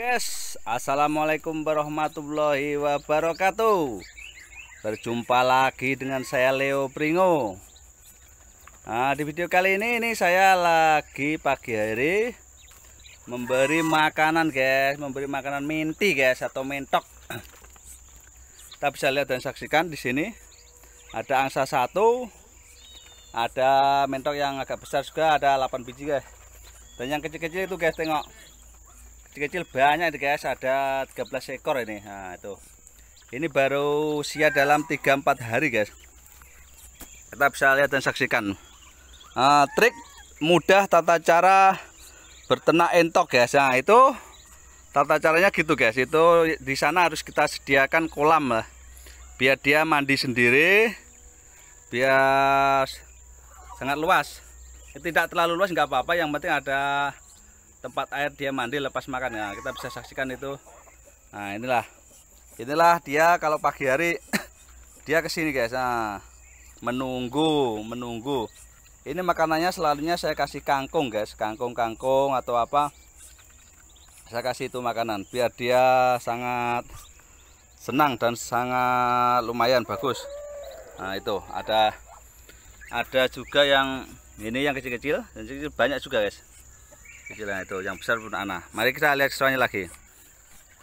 Guys, assalamualaikum warahmatullahi wabarakatuh. Berjumpa lagi dengan saya Leo Pringo. Nah, di video kali ini ini saya lagi pagi hari memberi makanan, guys, memberi makanan minti, guys, atau mentok. Kita bisa lihat dan saksikan di sini ada angsa satu, ada mentok yang agak besar juga, ada 8 biji, guys. Dan yang kecil-kecil itu, guys, tengok kecil-kecil banyak nih guys ada 13 ekor ini nah itu ini baru usia dalam 3-4 hari guys kita bisa lihat dan saksikan uh, trik mudah tata cara bertenak entok guys nah itu tata caranya gitu guys itu di sana harus kita sediakan kolam lah biar dia mandi sendiri biar sangat luas tidak terlalu luas nggak apa-apa yang penting ada tempat air dia mandi lepas makan ya kita bisa saksikan itu nah inilah inilah dia kalau pagi hari dia kesini guys nah menunggu menunggu ini makanannya selalunya saya kasih kangkung guys kangkung kangkung atau apa saya kasih itu makanan biar dia sangat senang dan sangat lumayan bagus nah itu ada ada juga yang ini yang kecil-kecil dan kecil, kecil banyak juga guys kecilnya itu yang besar pun anak mari kita lihat semuanya lagi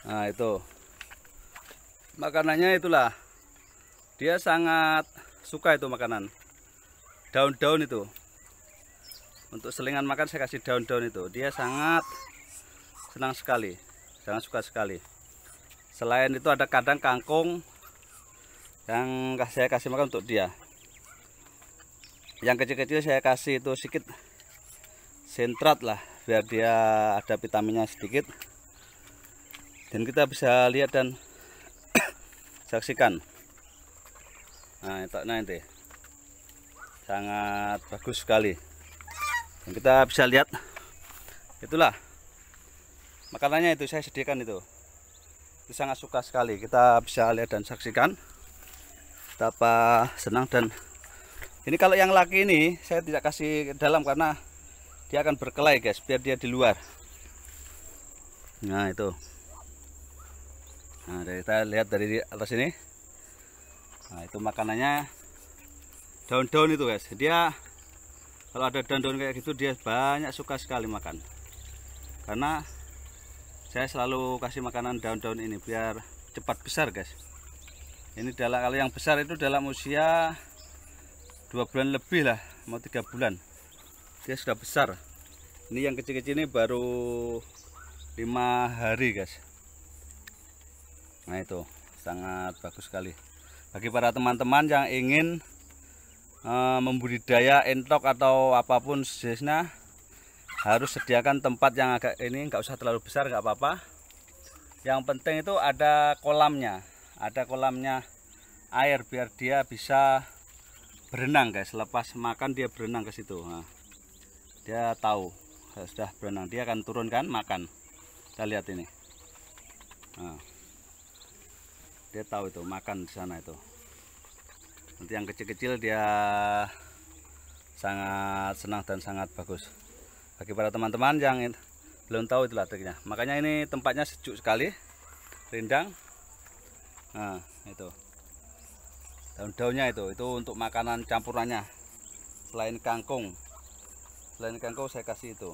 nah itu makanannya itulah dia sangat suka itu makanan daun-daun itu untuk selingan makan saya kasih daun-daun itu dia sangat senang sekali sangat suka sekali selain itu ada kadang kangkung yang saya kasih makan untuk dia yang kecil-kecil saya kasih itu sedikit sentrat lah biar dia ada vitaminnya sedikit dan kita bisa lihat dan saksikan nah itu nanti sangat bagus sekali dan kita bisa lihat itulah makanannya itu saya sediakan itu itu sangat suka sekali kita bisa lihat dan saksikan betapa senang dan ini kalau yang laki ini saya tidak kasih dalam karena dia akan berkelai guys biar dia di luar nah itu nah dari kita lihat dari atas ini nah itu makanannya daun-daun itu guys dia kalau ada daun-daun kayak gitu dia banyak suka sekali makan karena saya selalu kasih makanan daun-daun ini biar cepat besar guys ini dalam kalau yang besar itu dalam usia dua bulan lebih lah mau tiga bulan dia sudah besar ini yang kecil-kecil ini baru lima hari guys nah itu sangat bagus sekali bagi para teman-teman yang ingin uh, membudidaya entok atau apapun sejenisnya, harus sediakan tempat yang agak ini nggak usah terlalu besar nggak apa-apa yang penting itu ada kolamnya ada kolamnya air biar dia bisa berenang guys lepas makan dia berenang ke situ nah dia tahu sudah berenang dia akan turunkan makan kita lihat ini nah, dia tahu itu makan di sana itu nanti yang kecil-kecil dia sangat senang dan sangat bagus bagi para teman-teman yang belum tahu itulah triknya makanya ini tempatnya sejuk sekali rindang nah itu daun-daunnya itu itu untuk makanan campurannya selain kangkung selain kau, saya kasih itu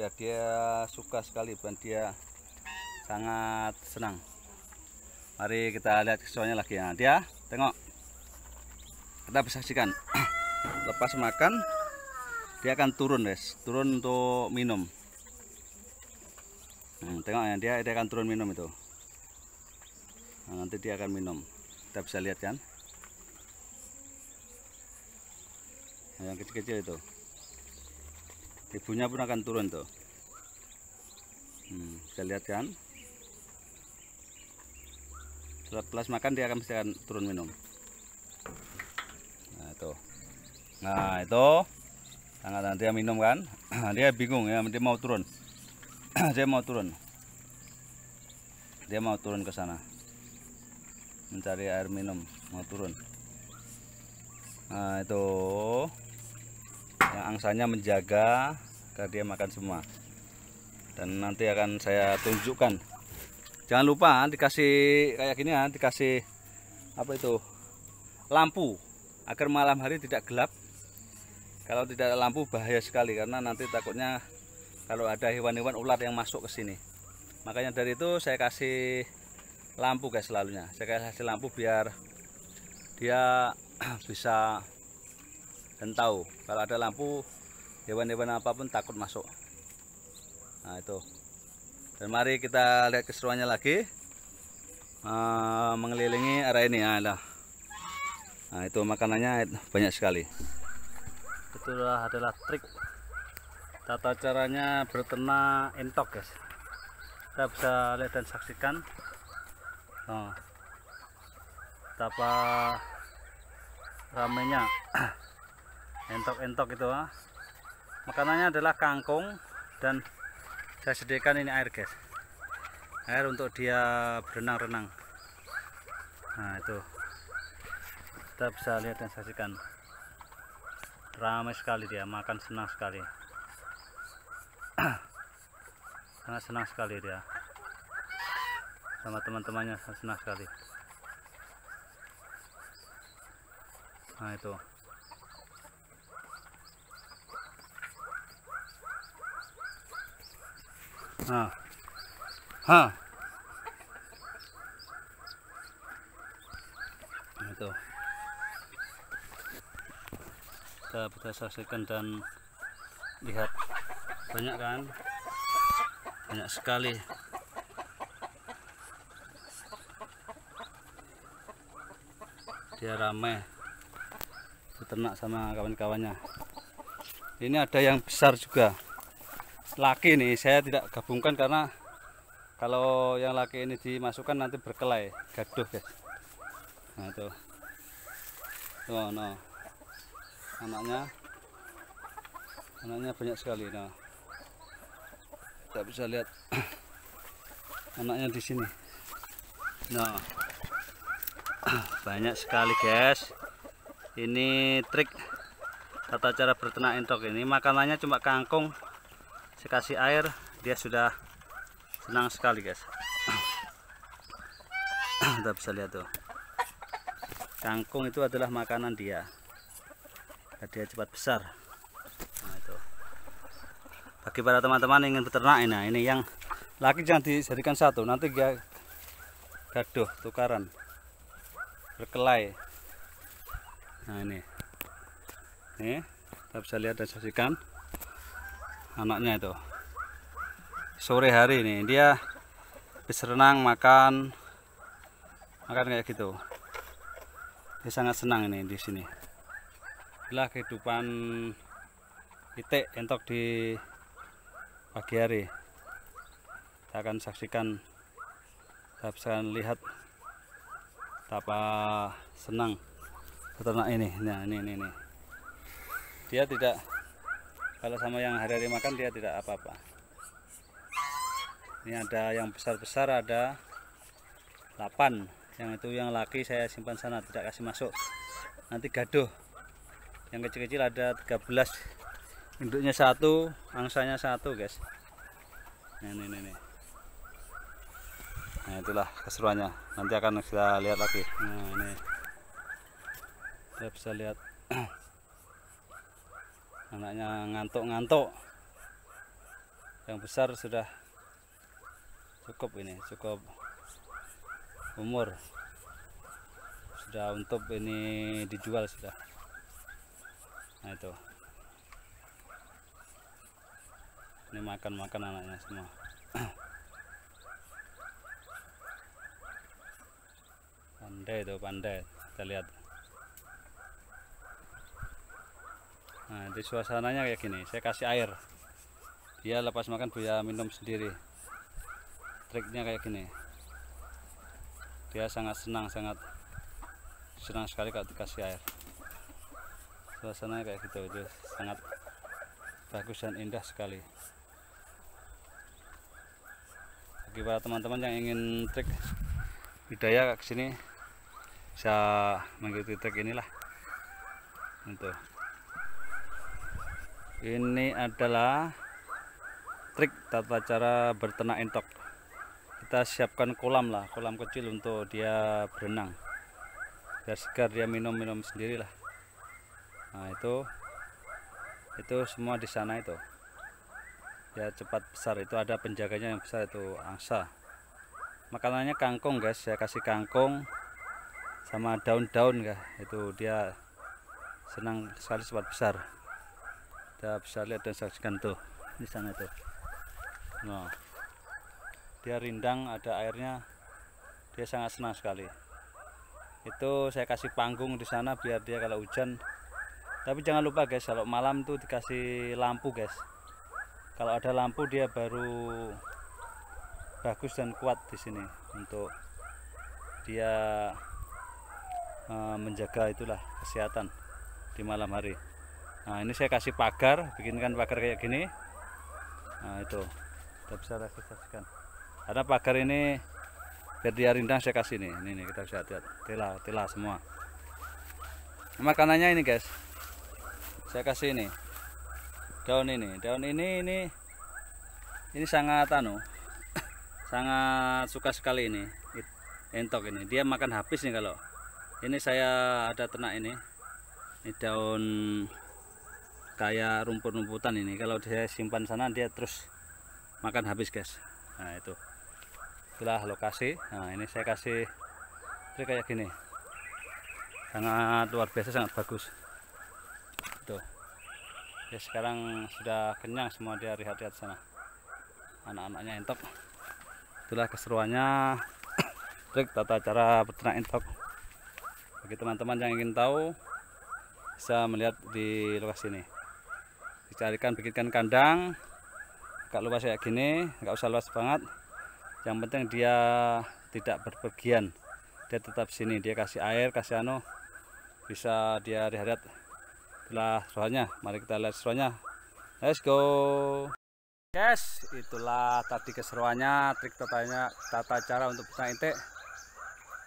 biar dia suka sekali dan dia sangat senang mari kita lihat kesuanya lagi ya dia tengok kita bisa saksikan lepas makan dia akan turun guys turun untuk minum hmm, tengok ya dia dia akan turun minum itu nah, nanti dia akan minum kita bisa lihat kan yang kecil-kecil itu Ibunya pun akan turun tuh. Hmm, bisa lihat kan? Setelah makan dia akan bisa turun minum. Nah itu, nah itu, Sangat nanti dia minum kan? dia bingung ya, dia mau turun, dia mau turun, dia mau turun ke sana, mencari air minum, mau turun. Nah itu yang angsanya menjaga agar dia makan semua dan nanti akan saya tunjukkan jangan lupa dikasih kayak gini ya dikasih apa itu lampu agar malam hari tidak gelap kalau tidak ada lampu bahaya sekali karena nanti takutnya kalau ada hewan-hewan ular yang masuk ke sini makanya dari itu saya kasih lampu guys selalunya saya kasih lampu biar dia bisa dan tahu kalau ada lampu hewan-hewan apapun takut masuk nah itu dan mari kita lihat keseruannya lagi uh, mengelilingi area ini ada ah, nah itu makanannya banyak sekali itulah adalah trik tata caranya berternak entok guys kita bisa lihat dan saksikan oh, betapa ramenya entok-entok itu ah. makanannya adalah kangkung dan saya sediakan ini air guys air untuk dia berenang-renang nah itu kita bisa lihat dan saksikan ramai sekali dia makan senang sekali sangat senang sekali dia sama teman-temannya senang sekali nah itu Nah. Itu. Kita bisa saksikan dan lihat banyak kan? Banyak sekali. Dia ramai beternak sama kawan-kawannya. Ini ada yang besar juga laki nih saya tidak gabungkan karena kalau yang laki ini dimasukkan nanti berkelai gaduh guys nah tuh tuh no anaknya anaknya banyak sekali nah tidak bisa lihat anaknya di sini nah banyak sekali guys ini trik tata cara bertenak entok ini makanannya cuma kangkung saya kasih air dia sudah senang sekali guys kita bisa lihat tuh kangkung itu adalah makanan dia dan nah, dia cepat besar nah, itu. bagi para teman-teman ingin beternak nah ini yang laki jangan dijadikan satu nanti dia gaduh tukaran berkelai nah ini ini kita bisa lihat dan saksikan anaknya itu sore hari ini dia renang makan makan kayak gitu dia sangat senang ini di sini inilah kehidupan titik entok di pagi hari kita akan saksikan kita bisa lihat betapa senang peternak ini nah ini ini, ini. dia tidak kalau sama yang hari-hari makan dia tidak apa-apa ini ada yang besar-besar ada 8 yang itu yang laki saya simpan sana tidak kasih masuk nanti gaduh yang kecil-kecil ada 13 induknya satu angsanya satu guys Nih, ini ini, ini. nah itulah keseruannya nanti akan kita lihat lagi nah ini kita bisa lihat anaknya ngantuk-ngantuk yang besar sudah cukup ini cukup umur sudah untuk ini dijual sudah nah itu ini makan-makan anaknya semua pandai itu pandai kita lihat Nah, di suasananya kayak gini. Saya kasih air. Dia lepas makan dia minum sendiri. Triknya kayak gini. Dia sangat senang, sangat senang sekali kalau dikasih air. Suasananya kayak gitu, dia sangat bagus dan indah sekali. Bagi para teman-teman yang ingin trik budaya ke sini bisa mengikuti trik inilah. Untuk ini adalah trik tata cara bertenak entok kita siapkan kolam lah kolam kecil untuk dia berenang biar segar dia minum-minum sendirilah nah itu itu semua di sana itu ya cepat besar itu ada penjaganya yang besar itu angsa makanannya kangkung guys saya kasih kangkung sama daun-daun guys. itu dia senang sekali cepat besar kita bisa lihat dan saksikan tuh di sana tuh nah dia rindang ada airnya dia sangat senang sekali itu saya kasih panggung di sana biar dia kalau hujan tapi jangan lupa guys kalau malam tuh dikasih lampu guys kalau ada lampu dia baru bagus dan kuat di sini untuk dia eh, menjaga itulah kesehatan di malam hari nah ini saya kasih pagar bikinkan pagar kayak gini nah itu kita bisa saksikan Ada pagar ini biar dia rindang saya kasih nih ini, ini kita bisa lihat tela tela semua nah, makanannya ini guys saya kasih ini daun ini daun ini ini ini sangat anu sangat suka sekali ini entok ini dia makan habis nih kalau ini saya ada ternak ini ini daun kayak rumput-rumputan ini kalau saya simpan sana dia terus makan habis guys nah itu itulah lokasi nah ini saya kasih trik kayak gini sangat luar biasa sangat bagus tuh ya sekarang sudah kenyang semua dia lihat-lihat sana anak-anaknya entok itulah keseruannya trik tata cara peternak entok bagi teman-teman yang ingin tahu bisa melihat di lokasi ini dicarikan bikinkan kandang gak luas kayak gini nggak usah luas banget yang penting dia tidak berpergian dia tetap sini dia kasih air kasih anu bisa dia lihat itulah suaranya mari kita lihat suaranya let's go guys itulah tadi keseruannya trik totalnya tata cara untuk bisa intik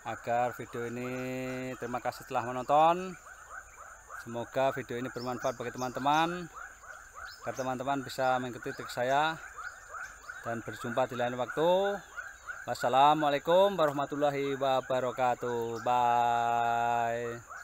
agar video ini terima kasih telah menonton semoga video ini bermanfaat bagi teman-teman agar teman-teman bisa mengikuti trik saya dan berjumpa di lain waktu wassalamualaikum warahmatullahi wabarakatuh bye